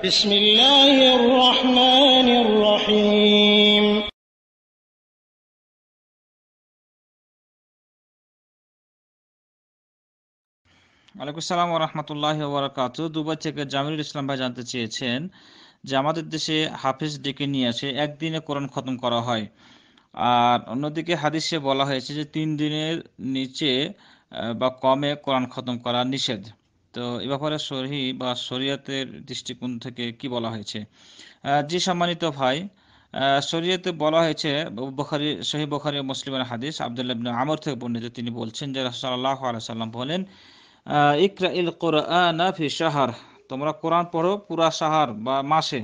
بسم الله الرحمن الرحيم ওয়ালাইকুম আসসালাম রহমতুল্লাহ ওবরাকাত দুবার থেকে জামিরুল ইসলাম ভাই জানতে চেয়েছেন যে আমাদের দেশে হাফিজ ডেকে নিয়ে আসে একদিনে কোরআন খতম করা হয় আর অন্যদিকে হাদিসে বলা হয়েছে যে তিন দিনের নিচে বা কমে কোরআন খতম করা নিষেধ তো এ ব্যাপারে সহি বা শরীয়তের দৃষ্টিকোণ থেকে কি বলা হয়েছে জি সম্মানিত ভাই শরীয়তে বলা হয়েছে বখারি শহীদ বখারি মুসলিমের হাদিস আবদুল্লাহ আমর থেকে বর্ণিত তিনি বলছেন যে রাসাল্লাহ সাল্লাম বলেন ইকরা ইল কোরআন ফি শাহার তোমরা কোরআন পড়ো পুরা শাহার বা মাসে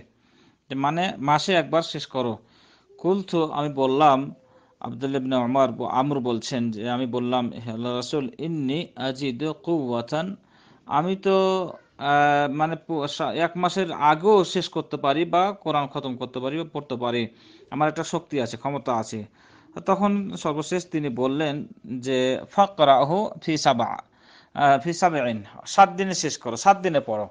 মানে মাসে একবার শেষ করো কুলথু আমি বললাম আবদুল্লাবিন আমার আমর আমর বলছেন যে আমি বললাম রাসুল ইন্নি আজিদ কুয়াথান আমি তো মানে এক মাসের আগেও শেষ করতে পারি বা কোরআন খতম করতে পারি বা পড়তে পারি আমার একটা শক্তি আছে ক্ষমতা আছে তখন সর্বশেষ তিনি বললেন যে হো ফি সাবা ফি সাবেন সাত দিনে শেষ করো সাত দিনে পড়ো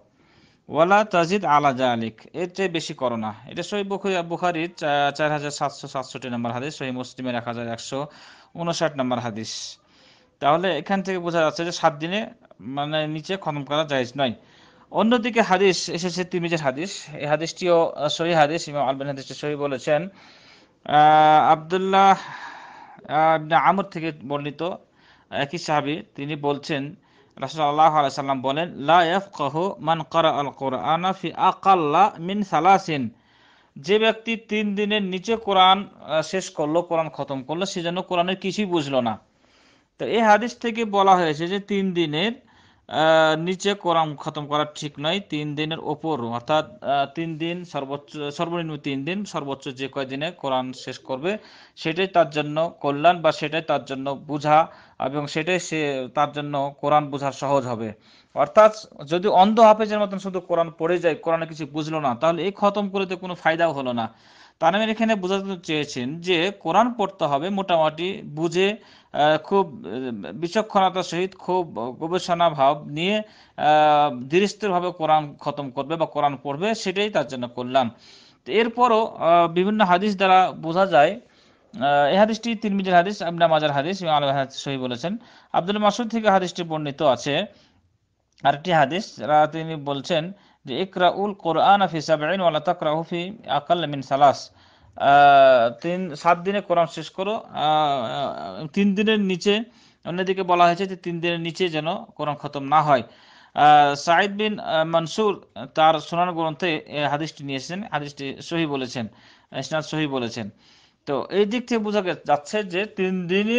ওয়ালা তাজিদ আলা জালিক এর চেয়ে বেশি করো না এটা সহি বুখারির চার হাজার সাতশো সাতষট্টি নম্বর হাদিস সহি মুসলিমের এক হাজার একশো উনষাট নম্বর হাদিস তাহলে এখান থেকে বোঝা যাচ্ছে যে সাত দিনে মানে নিচে খতম করা জায়েজ নয় অন্যদিকে হাদিস এসেছে তিরমিজের হাদিস এই হাদিসটিও সহি হাদিস ইমাম আলবানি হাদিসটি সহি বলেছেন আবদুল্লাহ আমর থেকে বর্ণিত একই সাহাবি তিনি বলছেন আল্লাহ সাল্লাম বলেন লা লাফকাহ মান করা আল কোরআনা ফি আকাল্লা মিন সালাসিন যে ব্যক্তি তিন দিনের নিচে কোরআন শেষ করলো কোরআন খতম করলো সেজন্য যেন কোরআনের কিছুই বুঝলো না তো এই হাদিস থেকে বলা হয়েছে যে তিন দিনের নিচে কোরআন খতম করা ঠিক নয় তিন দিনের ওপর অর্থাৎ তিন দিন সর্বোচ্চ সর্বনিম্ন তিন দিন সর্বোচ্চ যে কয়দিনে কোরআন শেষ করবে সেটাই তার জন্য কল্যাণ বা সেটাই তার জন্য বুঝা এবং সেটাই সে তার জন্য কোরআন বোঝার সহজ হবে অর্থাৎ যদি অন্ধ হাফেজের মতন শুধু কোরআন পড়ে যায় কোরআনে কিছু বুঝলো না তাহলে এই খতম করে তো কোনো ফায়দাও হলো না তানভীর এখানে বোঝাতে চেয়েছেন যে কোরআন পড়তে হবে মোটামুটি বুঝে খুব বিচক্ষণতার সহিত খুব গবেষণা ভাব নিয়ে দৃঢ়ভাবে কোরআন খতম করবে বা কোরআন পড়বে সেটাই তার জন্য করলাম এরপরও বিভিন্ন হাদিস দ্বারা বোঝা যায় এই হাদিসটি তিন তিরমিজের হাদিস আমরা মাজার হাদিস এবং আলম সহি বলেছেন আব্দুল মাসুদ থেকে হাদিসটি বর্ণিত আছে আরেকটি হাদিস তিনি বলছেন যে উল কোরআন ফি ওয়ালা তাকরাহু আকাল মিন সালাস তিন সাত দিনে কোরআন শেষ করো তিন দিনের নিচে অন্যদিকে বলা হয়েছে যে তিন দিনের নিচে যেন কোরআন খতম না হয় সাইদ বিন মনসুর তার সোনান গ্রন্থে হাদিসটি নিয়েছেন হাদিসটি সহি বলেছেন ইসনাদ সহি বলেছেন তো এই দিক থেকে বোঝা যাচ্ছে যে তিন দিনে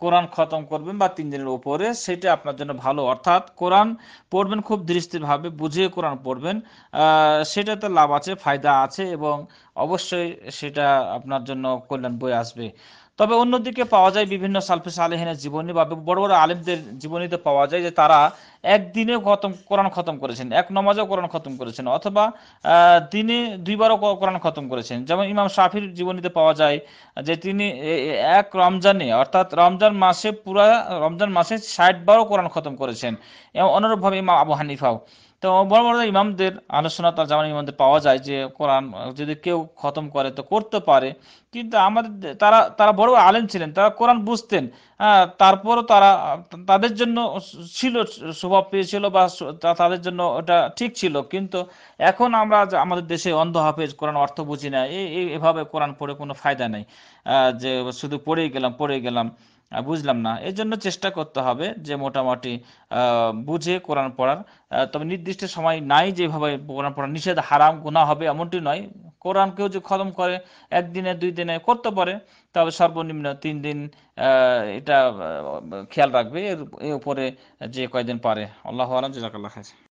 কোরআন খতম করবেন বা তিন দিনের উপরে সেটা আপনার জন্য ভালো অর্থাৎ কোরআন পড়বেন খুব দৃষ্টিভাবে বুঝিয়ে কোরআন পড়বেন সেটাতে লাভ আছে ফায়দা আছে এবং অবশ্যই সেটা আপনার জন্য কল্যাণ বই আসবে তবে অন্যদিকে পাওয়া যায় বিভিন্ন সালফে সালেহিনের জীবনী বা বড় বড় আলেমদের জীবনীতে পাওয়া যায় যে তারা একদিনে খতম কোরআন খতম করেছেন এক নমাজও কোরআন খতম করেছেন অথবা দিনে দুইবারও কোরআন খতম করেছেন যেমন ইমাম শাফির জীবনীতে পাওয়া যায় যে তিনি এক রমজানে অর্থাৎ রমজান মাসে পুরা রমজান মাসে ষাট বারও কোরআন খতম করেছেন এবং অনুরূপভাবে ইমাম আবু হানিফাও তো বড় বড় ইমামদের আলোচনা তার জামান ইমামদের পাওয়া যায় যে কোরআন যদি কেউ খতম করে তো করতে পারে কিন্তু আমাদের তারা তারা বড় আলেম ছিলেন তারা কোরআন বুঝতেন হ্যাঁ, তারপরও তারা তাদের জন্য ছিল স্বভাব পেয়েছিল বা তাদের জন্য ওটা ঠিক ছিল কিন্তু এখন আমরা আমাদের দেশে অন্ধ হাফেজ কোরআন অর্থ বুঝি না এভাবে কোরআন পড়ে কোনো ফায়দা নেই যে শুধু পড়েই গেলাম পড়ে গেলাম বুঝলাম না এর জন্য চেষ্টা করতে হবে যে মোটামুটি বুঝে কোরআন পড়ার তবে নির্দিষ্ট সময় নাই যেভাবে কোরআন পড়া নিষেধ হারাম গুণা হবে এমনটি নয় কোরআন কেউ যে খতম করে একদিনে দুই দিনে করতে পারে তবে সর্বনিম্ন তিন দিন এটা খেয়াল রাখবে এর উপরে যে কয়দিন পারে আল্লাহ আলম খাইছে